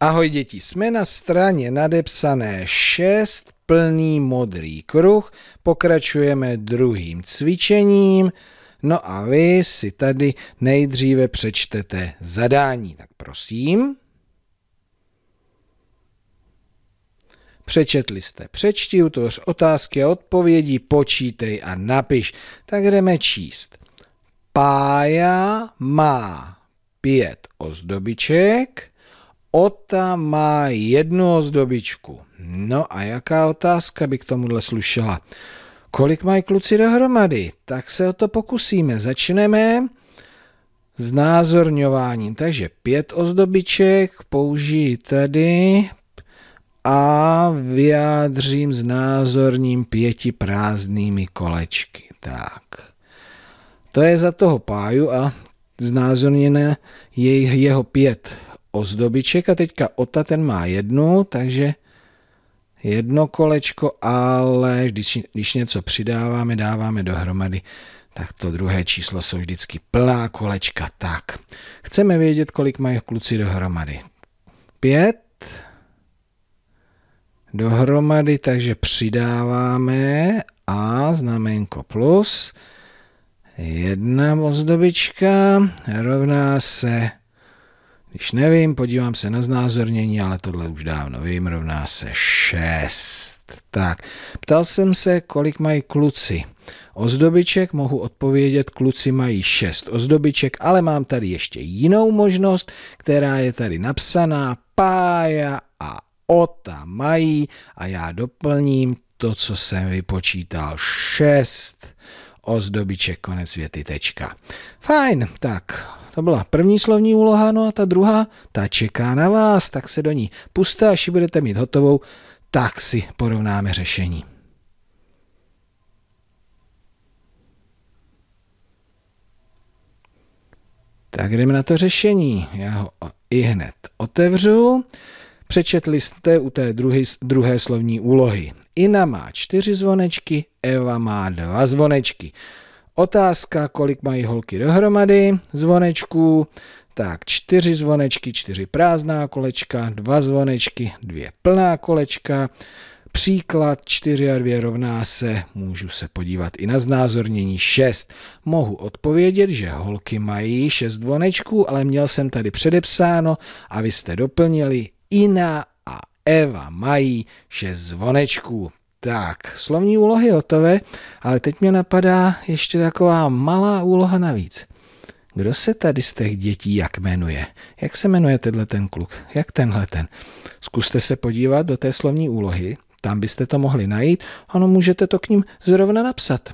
Ahoj děti, jsme na straně nadepsané 6, plný modrý kruh, pokračujeme druhým cvičením, no a vy si tady nejdříve přečtete zadání, tak prosím. Přečetli jste, přečti, utvoř otázky a odpovědi, počítej a napiš. Tak jdeme číst. Pája má pět ozdobiček, Ota má jednu ozdobičku. No a jaká otázka by k tomuhle slušela? Kolik mají kluci dohromady? Tak se o to pokusíme. Začneme s názorňováním. Takže pět ozdobiček použijí tady a vyjádřím názorním pěti prázdnými kolečky. Tak. To je za toho páju a znázorněné je jeho pět ozdobiček a teďka Ota ten má jednu, takže jedno kolečko, ale když, když něco přidáváme, dáváme dohromady, tak to druhé číslo jsou vždycky plná kolečka. Tak, chceme vědět, kolik mají kluci dohromady. Pět dohromady, takže přidáváme a znamenko plus. Jedna ozdobička rovná se když nevím, podívám se na znázornění, ale tohle už dávno vím, rovná se 6. Tak, ptal jsem se, kolik mají kluci. Ozdobiček mohu odpovědět, kluci mají 6 ozdobiček, ale mám tady ještě jinou možnost, která je tady napsaná. Pája a Ota mají a já doplním to, co jsem vypočítal 6 ozdobiček, konec věty, tečka. Fajn, tak to byla první slovní úloha, no a ta druhá, ta čeká na vás, tak se do ní puste, až ji budete mít hotovou, tak si porovnáme řešení. Tak jdeme na to řešení. Já ho i hned otevřu. Přečetli jste u té druhé, druhé slovní úlohy. Ina má čtyři zvonečky, Eva má dva zvonečky. Otázka, kolik mají holky dohromady zvonečků. Tak čtyři zvonečky, čtyři prázdná kolečka, dva zvonečky, dvě plná kolečka. Příklad 4 a 2 rovná se, můžu se podívat i na znázornění 6. Mohu odpovědět, že holky mají 6 zvonečků, ale měl jsem tady předepsáno a vy jste doplnili, Ina Eva mají šest zvonečků. Tak, slovní úlohy hotové, ale teď mě napadá ještě taková malá úloha navíc. Kdo se tady z těch dětí jak jmenuje? Jak se jmenuje tenhle ten kluk? Jak tenhle ten? Zkuste se podívat do té slovní úlohy, tam byste to mohli najít, ano, můžete to k ním zrovna napsat.